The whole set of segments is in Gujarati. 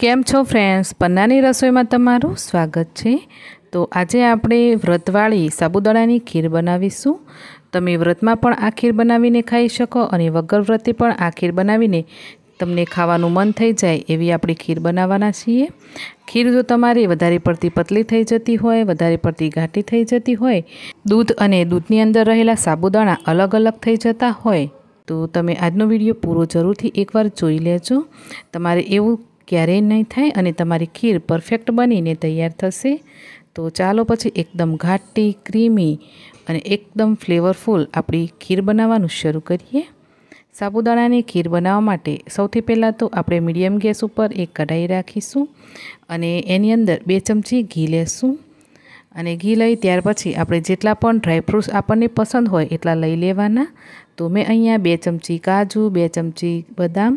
કેમ છો ફ્રેન્ડ્સ પન્નાની રસોઈમાં તમારું સ્વાગત છે તો આજે આપણે વ્રતવાળી સાબુદાણાની ખીર બનાવીશું તમે વ્રતમાં પણ આ ખીર બનાવીને ખાઈ શકો અને વગર વ્રતે પણ આ ખીર બનાવીને તમને ખાવાનું મન થઈ જાય એવી આપણે ખીર બનાવવાના છીએ ખીર જો તમારી વધારે પડતી પતલી થઈ જતી હોય વધારે પડતી ઘાટી થઈ જતી હોય દૂધ અને દૂધની અંદર રહેલા સાબુદાણા અલગ અલગ થઈ જતા હોય તો તમે આજનો વિડીયો પૂરો જરૂરથી એકવાર જોઈ લેજો તમારે એવું ક્યારેય નહીં થાય અને તમારી ખીર પરફેક્ટ બનીને તૈયાર થશે તો ચાલો પછી એકદમ ઘાટી ક્રીમી અને એકદમ ફ્લેવરફુલ આપણી ખીર બનાવવાનું શરૂ કરીએ સાબુદાણાની ખીર બનાવવા માટે સૌથી પહેલાં તો આપણે મીડિયમ ગેસ ઉપર એક કઢાઈ રાખીશું અને એની અંદર બે ચમચી ઘી લેશું અને ઘી લઈ ત્યાર પછી આપણે જેટલા પણ ડ્રાયફ્રૂટ્સ આપણને પસંદ હોય એટલા લઈ લેવાના તો મેં અહીંયા બે ચમચી કાજુ બે ચમચી બદામ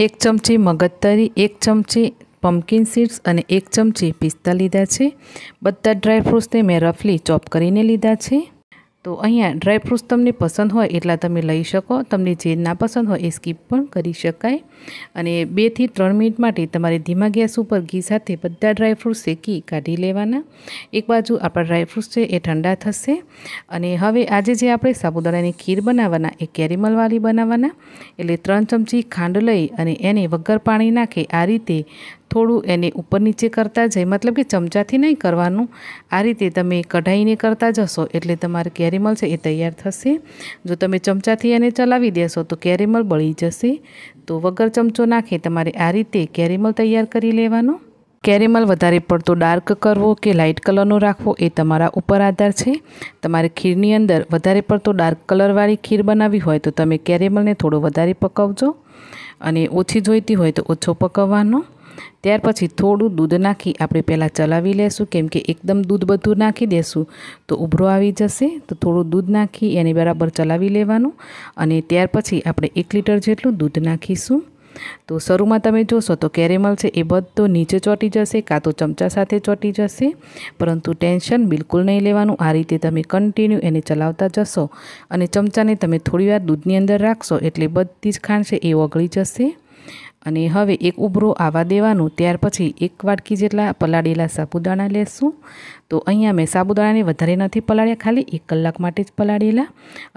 એક ચમચી મગજતરી એક ચમચી પમ્પકિન સીડ્સ અને એક ચમચી પિસ્તા લીધા છે બધા ડ્રાયફ્રૂટ્સને મેં રફલી ચોપ કરીને લીધા છે તો અહીંયા ડ્રાયફ્રૂટ્સ તમને પસંદ હોય એટલા તમે લઈ શકો તમને જે ના પસંદ હોય એ સ્કીપ પણ કરી શકાય અને બેથી ત્રણ મિનિટ માટે તમારે ધીમા ગેસ ઉપર ઘી સાથે બધા ડ્રાયફ્રૂટ્સ શેકી કાઢી લેવાના એક બાજુ આપણા ડ્રાયફ્રૂટ્સ છે એ ઠંડા થશે અને હવે આજે જે આપણે સાબુદાણાની ખીર બનાવવાના એ કેરીમલવાળી બનાવવાના એટલે ત્રણ ચમચી ખાંડ લઈ અને એને વગર પાણી નાખે આ રીતે થોડું એને ઉપર નીચે કરતા જઈ મતલબ કે ચમચાથી નહીં કરવાનું આ રીતે તમે કઢાઈને કરતા જશો એટલે તમારે કેરેમલ છે એ તૈયાર થશે જો તમે ચમચાથી એને ચલાવી દેશો તો કેરેમલ બળી જશે તો વગર ચમચો નાખે તમારે આ રીતે કેરેમલ તૈયાર કરી લેવાનો કેરેમલ વધારે પડતો ડાર્ક કરવો કે લાઇટ કલરનો રાખવો એ તમારા ઉપર આધાર છે તમારે ખીરની અંદર વધારે પડતો ડાર્ક કલરવાળી ખીર બનાવી હોય તો તમે કેરેમલને થોડો વધારે પકવજો અને ઓછી જોઈતી હોય તો ઓછો પકવવાનો ત્યાર પછી થોડું દૂધ નાખી આપણે પહેલાં ચલાવી લેશું કેમ કે એકદમ દૂધ બધું નાખી દેશું તો ઉભરો આવી જશે તો થોડું દૂધ નાખી એને બરાબર ચલાવી લેવાનું અને ત્યાર પછી આપણે એક લીટર જેટલું દૂધ નાખીશું તો શરૂમાં તમે જોશો તો કેરેમલ છે એ બધો નીચે ચોંટી જશે કાં તો ચમચા સાથે ચોંટી જશે પરંતુ ટેન્શન બિલકુલ નહીં લેવાનું આ રીતે તમે કન્ટિન્યુ એને ચલાવતા જશો અને ચમચાને તમે થોડીવાર દૂધની અંદર રાખશો એટલે બધી જ ખાંડ છે એ ઓગળી જશે અને હવે એક ઉભરો આવવા દેવાનું ત્યાર પછી એક વાટકી જેટલા પલાળેલા સાબુદાણા લેશું તો અહીંયા મેં સાબુદાણાને વધારે નથી પલાળ્યા ખાલી એક કલાક માટે જ પલાળેલા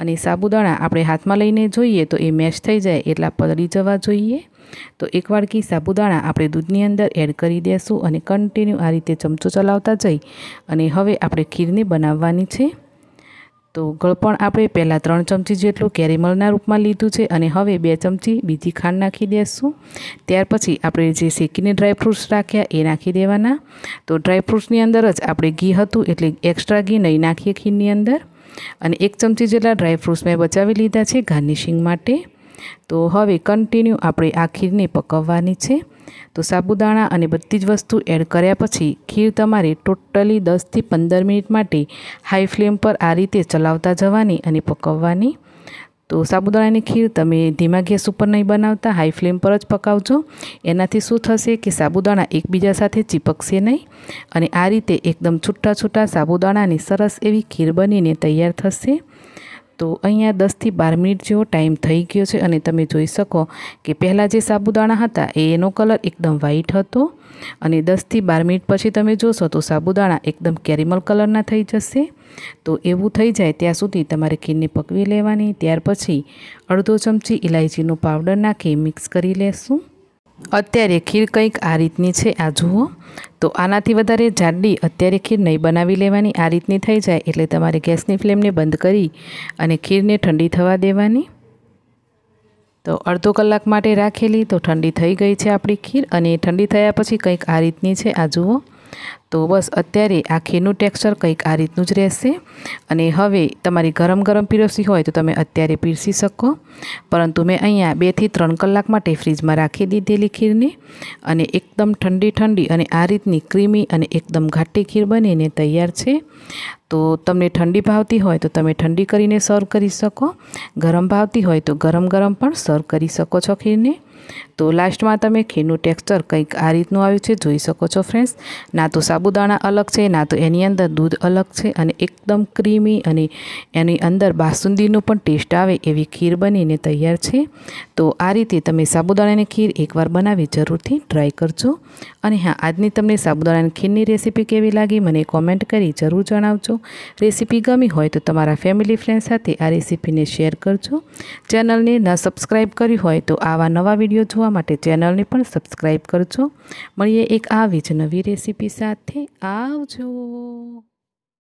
અને સાબુદાણા આપણે હાથમાં લઈને જોઈએ તો એ મેશ થઈ જાય એટલા પલળી જવા જોઈએ તો એક વાટકી સાબુદાણા આપણે દૂધની અંદર એડ કરી દેશું અને કન્ટિન્યુ આ રીતે ચમચો ચલાવતા જઈ અને હવે આપણે ખીરને બનાવવાની છે તો ગળપણ આપણે પહેલાં ત્રણ ચમચી જેટલું કેરીમલના રૂપમાં લીધું છે અને હવે બે ચમચી બીજી ખાંડ નાખી દેશું ત્યાર પછી આપણે જે શેકીને ડ્રાયફ્રૂટ્સ રાખ્યા એ નાખી દેવાના તો ડ્રાયફ્રૂટ્સની અંદર જ આપણે ઘી હતું એટલે એક્સ્ટ્રા ઘી નહીં નાખીએ ખીરની અંદર અને એક ચમચી જેટલા ડ્રાયફ્રૂટ્સ મેં બચાવી લીધા છે ગાર્નિશિંગ માટે તો હવે કન્ટિન્યુ આપણે આ ખીરને પકવવાની છે તો સાબુદાણા અને બધી જ વસ્તુ એડ કર્યા પછી ખીર તમારે ટોટલી દસથી પંદર મિનિટ માટે હાઈ ફ્લેમ પર આ રીતે ચલાવતા જવાની અને પકવવાની તો સાબુદાણાની ખીર તમે ધીમા ગેસ ઉપર નહીં બનાવતા હાઈ ફ્લેમ પર જ પકાવજો એનાથી શું થશે કે સાબુદાણા એકબીજા સાથે ચીપકશે નહીં અને આ રીતે એકદમ છૂટા છૂટા સાબુદાણાની સરસ એવી ખીર બનીને તૈયાર થશે તો અહીંયા દસથી બાર મિનિટ જેવો ટાઈમ થઈ ગયો છે અને તમે જોઈ શકો કે પહેલાં જે સાબુદાણા હતા એ એનો કલર એકદમ વ્હાઈટ હતો અને દસથી બાર મિનિટ પછી તમે જોશો તો સાબુદાણા એકદમ કેરેમલ કલરના થઈ જશે તો એવું થઈ જાય ત્યાં સુધી તમારે ખીરને પકવી લેવાની ત્યાર પછી અડધો ચમચી ઇલાયચીનો પાવડર નાખી મિક્સ કરી લેશું અત્યારે ખીર કંઈક આ રીતની છે આ જુઓ તો આનાથી વધારે જાડી અત્યારે ખીર નહીં બનાવી લેવાની આ રીતની થઈ જાય એટલે તમારે ગેસની ફ્લેમને બંધ કરી અને ખીરને ઠંડી થવા દેવાની તો અડધો કલાક માટે રાખેલી તો ઠંડી થઈ ગઈ છે આપણી ખીર અને ઠંડી થયા પછી કંઈક આ રીતની છે આ જુઓ તો બસ અત્યારે આ ખીરનું ટેક્સચર કંઈક આ રીતનું જ રહેશે અને હવે તમારી ગરમ ગરમ પીરસવી હોય તો તમે અત્યારે પીરસી શકો પરંતુ મેં અહીંયા બેથી ત્રણ કલાક માટે ફ્રીજમાં રાખી દીધેલી ખીરને અને એકદમ ઠંડી ઠંડી અને આ રીતની ક્રીમી અને એકદમ ઘાટી ખીર બનીને તૈયાર છે તો તમને ઠંડી ભાવતી હોય તો તમે ઠંડી કરીને સર્વ કરી શકો ગરમ ભાવતી હોય તો ગરમ ગરમ પણ સર્વ કરી શકો છો ખીરને તો લાસ્ટમાં તમે ખીરનું ટેક્સચર કંઈક આ રીતનું આવ્યું છે જોઈ શકો છો ફ્રેન્ડ્સ ના તો સાબુદાણા અલગ છે ના તો એની અંદર દૂધ અલગ છે અને એકદમ ક્રીમી અને એની અંદર બાસુંદીનું પણ ટેસ્ટ આવે એવી ખીર બનીને તૈયાર છે તો આ રીતે તમે સાબુદાણાની ખીર એકવાર બનાવી જરૂરથી ટ્રાય કરજો અને હા આજની તમને સાબુદાણાની ખીરની રેસીપી કેવી લાગી મને કોમેન્ટ કરી જરૂર જણાવજો રેસીપી ગમી હોય તો તમારા ફેમિલી ફ્રેન્ડ સાથે આ રેસીપીને શેર કરજો ચેનલને ન સબસ્ક્રાઈબ કરી હોય તો આવા નવા વિડીયો જોવા માટે ચેનલને પણ સબસ્ક્રાઈબ કરજો મળીએ એક આવી જ નવી રેસીપી સાથે આવજો